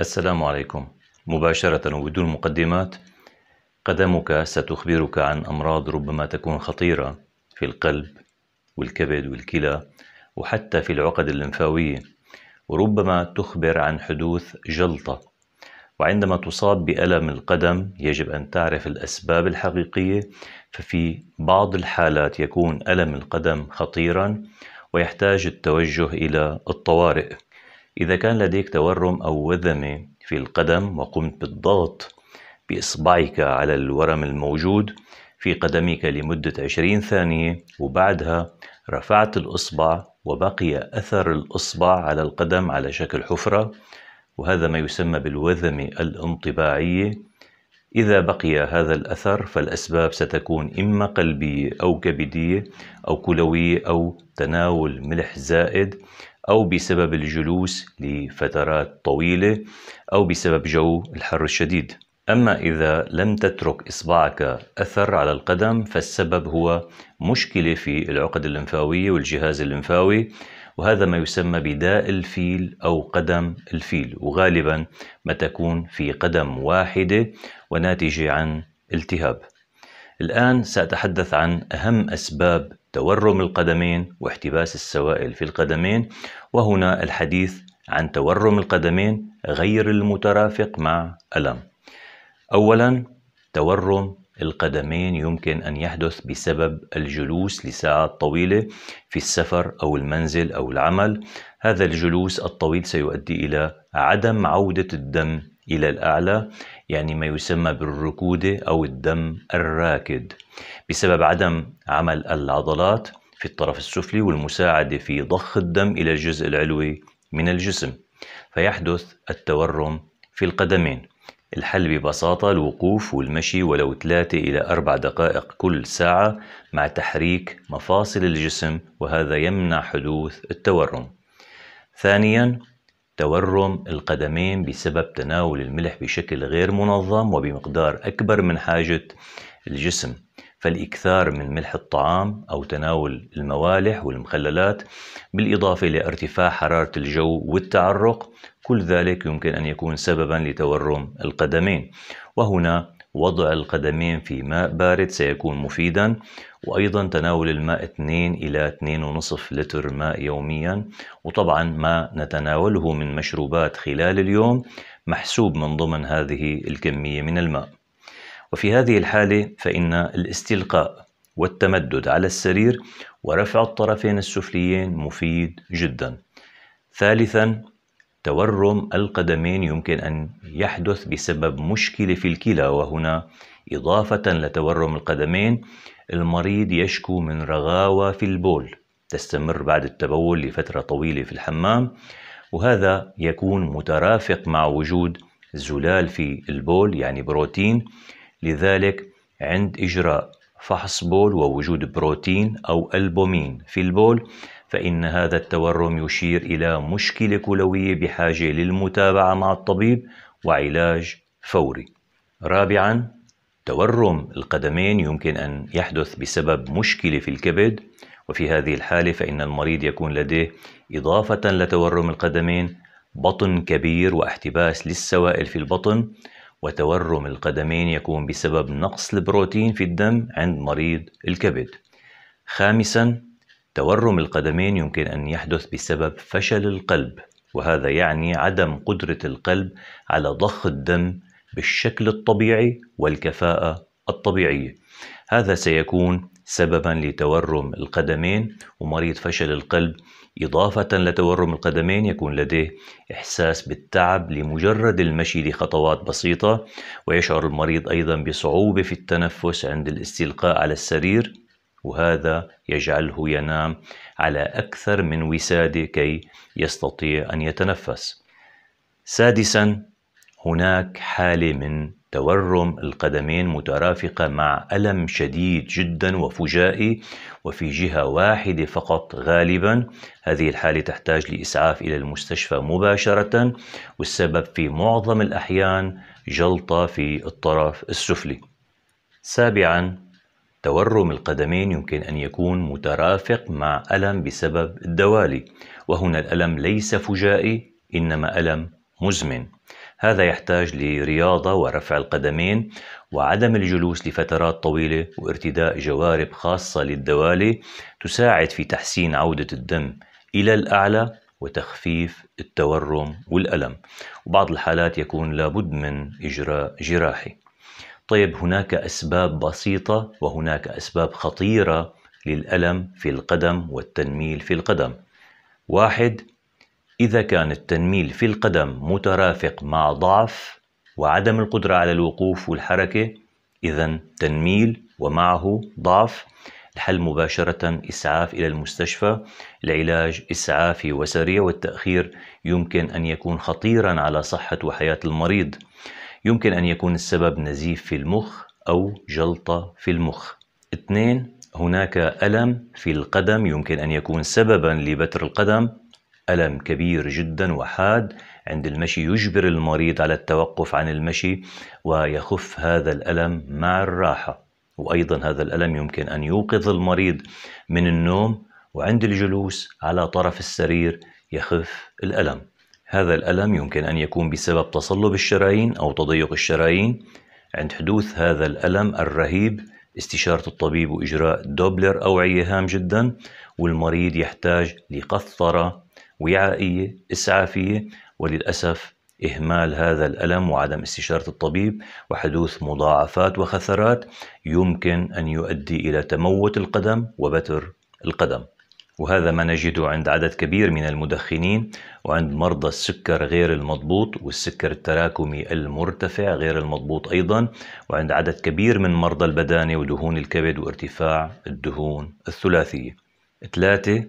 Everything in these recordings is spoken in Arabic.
السلام عليكم مباشرة وبدون مقدمات قدمك ستخبرك عن أمراض ربما تكون خطيرة في القلب والكبد والكلى وحتى في العقد اللمفاوية وربما تخبر عن حدوث جلطة وعندما تصاب بألم القدم يجب أن تعرف الأسباب الحقيقية ففي بعض الحالات يكون ألم القدم خطيرا ويحتاج التوجه إلى الطوارئ إذا كان لديك تورم أو وذمة في القدم وقمت بالضغط بإصبعك على الورم الموجود في قدمك لمدة 20 ثانية وبعدها رفعت الإصبع وبقي أثر الإصبع على القدم على شكل حفرة وهذا ما يسمى بالوذمة الانطباعية إذا بقي هذا الأثر فالأسباب ستكون إما قلبية أو كبدية أو كلوية أو تناول ملح زائد أو بسبب الجلوس لفترات طويلة أو بسبب جو الحر الشديد أما إذا لم تترك إصبعك أثر على القدم فالسبب هو مشكلة في العقد الليمفاوية والجهاز الليمفاوي وهذا ما يسمى بداء الفيل أو قدم الفيل وغالبا ما تكون في قدم واحدة وناتجة عن التهاب الآن سأتحدث عن أهم أسباب تورم القدمين واحتباس السوائل في القدمين وهنا الحديث عن تورم القدمين غير المترافق مع ألم أولا تورم القدمين يمكن أن يحدث بسبب الجلوس لساعات طويلة في السفر أو المنزل أو العمل هذا الجلوس الطويل سيؤدي إلى عدم عودة الدم إلى الأعلى يعني ما يسمى بالركودة أو الدم الراكد بسبب عدم عمل العضلات في الطرف السفلي والمساعدة في ضخ الدم إلى الجزء العلوي من الجسم فيحدث التورم في القدمين الحل ببساطة الوقوف والمشي ولو 3 إلى 4 دقائق كل ساعة مع تحريك مفاصل الجسم وهذا يمنع حدوث التورم ثانيا تورم القدمين بسبب تناول الملح بشكل غير منظم وبمقدار أكبر من حاجة الجسم فالإكثار من ملح الطعام أو تناول الموالح والمخللات بالإضافة لارتفاع حرارة الجو والتعرق كل ذلك يمكن أن يكون سببا لتورم القدمين وهنا وضع القدمين في ماء بارد سيكون مفيدا وأيضا تناول الماء 2 إلى 2.5 لتر ماء يوميا وطبعا ما نتناوله من مشروبات خلال اليوم محسوب من ضمن هذه الكمية من الماء وفي هذه الحالة فإن الاستلقاء والتمدد على السرير ورفع الطرفين السفليين مفيد جدا ثالثا تورم القدمين يمكن أن يحدث بسبب مشكلة في الكلى وهنا إضافة لتورم القدمين المريض يشكو من رغاوة في البول تستمر بعد التبول لفترة طويلة في الحمام وهذا يكون مترافق مع وجود زلال في البول يعني بروتين لذلك عند إجراء فحص بول ووجود بروتين أو ألبومين في البول فإن هذا التورم يشير إلى مشكلة كلوية بحاجة للمتابعة مع الطبيب وعلاج فوري. رابعاً تورم القدمين يمكن أن يحدث بسبب مشكلة في الكبد وفي هذه الحالة فإن المريض يكون لديه إضافة لتورم القدمين بطن كبير واحتباس للسوائل في البطن وتورم القدمين يكون بسبب نقص البروتين في الدم عند مريض الكبد خامسا تورم القدمين يمكن أن يحدث بسبب فشل القلب وهذا يعني عدم قدرة القلب على ضخ الدم بالشكل الطبيعي والكفاءة الطبيعية هذا سيكون سببا لتورم القدمين ومريض فشل القلب إضافة لتورم القدمين يكون لديه إحساس بالتعب لمجرد المشي لخطوات بسيطة ويشعر المريض أيضا بصعوبة في التنفس عند الاستلقاء على السرير وهذا يجعله ينام على أكثر من وسادة كي يستطيع أن يتنفس. سادسا هناك حالة من تورم القدمين مترافقة مع ألم شديد جدا وفجائي وفي جهة واحدة فقط غالبا هذه الحالة تحتاج لإسعاف إلى المستشفى مباشرة والسبب في معظم الأحيان جلطة في الطرف السفلي سابعا تورم القدمين يمكن أن يكون مترافق مع ألم بسبب الدوالي وهنا الألم ليس فجائي إنما ألم مزمن هذا يحتاج لرياضة ورفع القدمين وعدم الجلوس لفترات طويلة وارتداء جوارب خاصة للدوالي تساعد في تحسين عودة الدم إلى الأعلى وتخفيف التورم والألم وبعض الحالات يكون لابد من إجراء جراحي طيب هناك أسباب بسيطة وهناك أسباب خطيرة للألم في القدم والتنميل في القدم واحد إذا كان التنميل في القدم مترافق مع ضعف وعدم القدرة على الوقوف والحركة إذا تنميل ومعه ضعف الحل مباشرة إسعاف إلى المستشفى العلاج إسعافي وسريع والتأخير يمكن أن يكون خطيرا على صحة وحياة المريض يمكن أن يكون السبب نزيف في المخ أو جلطة في المخ اثنين هناك ألم في القدم يمكن أن يكون سببا لبتر القدم ألم كبير جدا وحاد عند المشي يجبر المريض على التوقف عن المشي ويخف هذا الألم مع الراحة وأيضا هذا الألم يمكن أن يوقظ المريض من النوم وعند الجلوس على طرف السرير يخف الألم هذا الألم يمكن أن يكون بسبب تصلب الشرايين أو تضيق الشرايين عند حدوث هذا الألم الرهيب استشارة الطبيب وإجراء دوبلر أوعية هام جدا والمريض يحتاج لقثرة وعائية إسعافية وللأسف إهمال هذا الألم وعدم استشارة الطبيب وحدوث مضاعفات وخثرات يمكن أن يؤدي إلى تموت القدم وبتر القدم وهذا ما نجده عند عدد كبير من المدخنين وعند مرضى السكر غير المضبوط والسكر التراكمي المرتفع غير المضبوط أيضا وعند عدد كبير من مرضى البدانة ودهون الكبد وارتفاع الدهون الثلاثية ثلاثة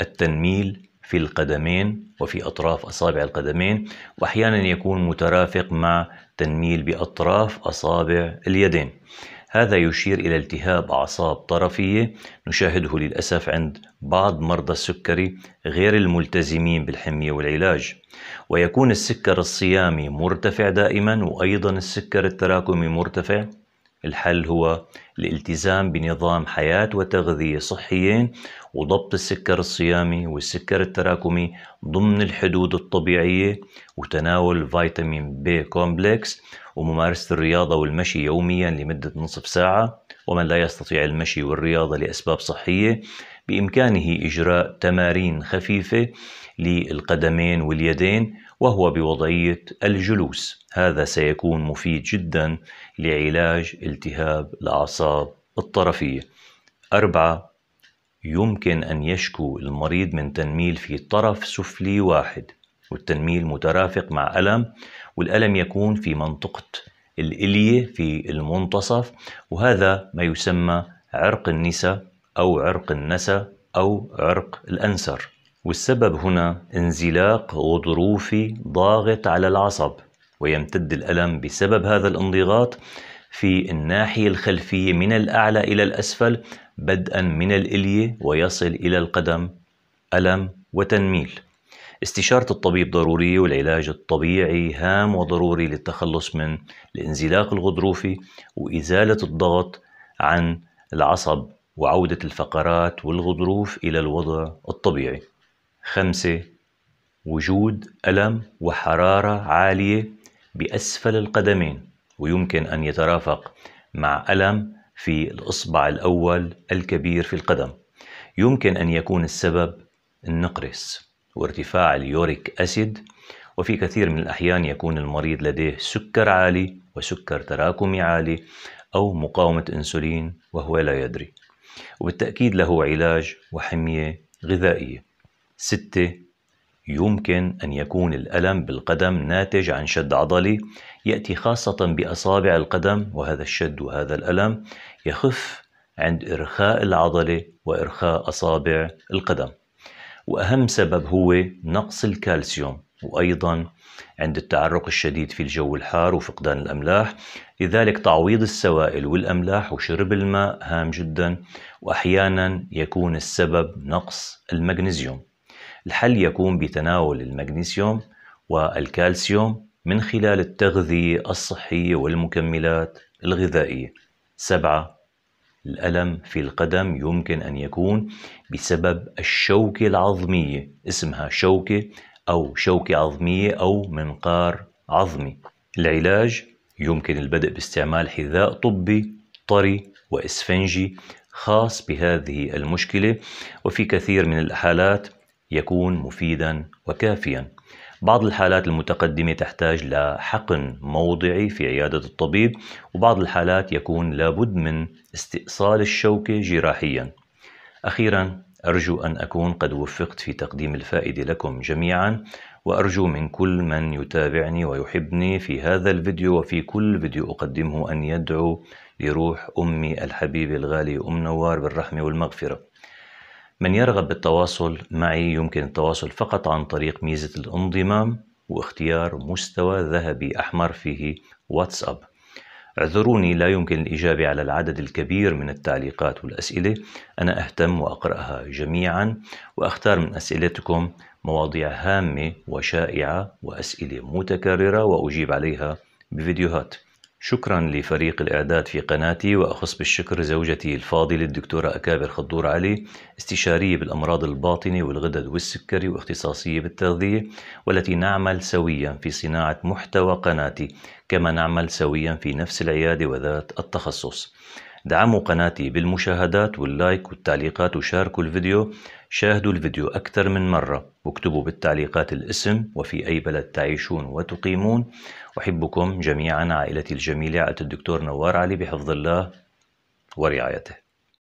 التنميل في القدمين وفي أطراف أصابع القدمين وأحيانا يكون مترافق مع تنميل بأطراف أصابع اليدين هذا يشير إلى التهاب أعصاب طرفية نشاهده للأسف عند بعض مرضى السكري غير الملتزمين بالحمية والعلاج ويكون السكر الصيامي مرتفع دائما وأيضا السكر التراكمي مرتفع الحل هو الالتزام بنظام حياة وتغذية صحيين وضبط السكر الصيامي والسكر التراكمي ضمن الحدود الطبيعية وتناول فيتامين بي كومبلكس وممارسة الرياضة والمشي يوميا لمدة نصف ساعة ومن لا يستطيع المشي والرياضة لأسباب صحية بإمكانه إجراء تمارين خفيفة للقدمين واليدين وهو بوضعية الجلوس هذا سيكون مفيد جدا لعلاج التهاب الأعصاب الطرفية أربعة يمكن أن يشكو المريض من تنميل في طرف سفلي واحد والتنميل مترافق مع ألم والألم يكون في منطقة الإلية في المنتصف وهذا ما يسمى عرق النسا أو عرق النسا أو عرق الأنسر والسبب هنا انزلاق غضروفي ضاغط على العصب ويمتد الألم بسبب هذا الانضغاط في الناحية الخلفية من الأعلى إلى الأسفل بدءا من الإلية ويصل إلى القدم ألم وتنميل استشارة الطبيب ضرورية والعلاج الطبيعي هام وضروري للتخلص من الانزلاق الغضروفي وإزالة الضغط عن العصب وعودة الفقرات والغضروف إلى الوضع الطبيعي خمسة وجود ألم وحرارة عالية بأسفل القدمين ويمكن أن يترافق مع ألم في الإصبع الأول الكبير في القدم يمكن أن يكون السبب النقرس وارتفاع اليوريك أسيد وفي كثير من الأحيان يكون المريض لديه سكر عالي وسكر تراكمي عالي أو مقاومة أنسولين وهو لا يدري وبالتأكيد له علاج وحمية غذائية ستة يمكن أن يكون الألم بالقدم ناتج عن شد عضلي يأتي خاصة بأصابع القدم وهذا الشد وهذا الألم يخف عند إرخاء العضلة وإرخاء أصابع القدم وأهم سبب هو نقص الكالسيوم وأيضا عند التعرق الشديد في الجو الحار وفقدان الأملاح لذلك تعويض السوائل والأملاح وشرب الماء هام جدا وأحيانا يكون السبب نقص المغنيسيوم الحل يكون بتناول المغنيسيوم والكالسيوم من خلال التغذية الصحية والمكملات الغذائية. سبعة الألم في القدم يمكن أن يكون بسبب الشوكة العظمية اسمها شوكة أو شوكة عظمية أو منقار عظمي. العلاج يمكن البدء باستعمال حذاء طبي طري وإسفنجي خاص بهذه المشكلة وفي كثير من الحالات يكون مفيدا وكافيا بعض الحالات المتقدمة تحتاج لحقن موضعي في عيادة الطبيب وبعض الحالات يكون لابد من استئصال الشوكة جراحيا أخيرا أرجو أن أكون قد وفقت في تقديم الفائدة لكم جميعا وأرجو من كل من يتابعني ويحبني في هذا الفيديو وفي كل فيديو أقدمه أن يدعو لروح أمي الحبيبة الغالية أم نوار بالرحمة والمغفرة من يرغب بالتواصل معي يمكن التواصل فقط عن طريق ميزة الانضمام واختيار مستوى ذهبي أحمر فيه واتساب اعذروني لا يمكن الإجابة على العدد الكبير من التعليقات والأسئلة أنا أهتم وأقرأها جميعا وأختار من أسئلتكم مواضيع هامة وشائعة وأسئلة متكررة وأجيب عليها بفيديوهات شكرا لفريق الإعداد في قناتي وأخص بالشكر زوجتي الفاضلة الدكتورة أكابر خضور علي استشارية بالأمراض الباطنة والغدد والسكري واختصاصية بالتغذية والتي نعمل سويا في صناعة محتوى قناتي كما نعمل سويا في نفس العيادة وذات التخصص دعموا قناتي بالمشاهدات واللايك والتعليقات وشاركوا الفيديو شاهدوا الفيديو أكثر من مرة واكتبوا بالتعليقات الاسم وفي أي بلد تعيشون وتقيمون أحبكم جميعا عائلتي الجميلة عائلة الدكتور نوار علي بحفظ الله ورعايته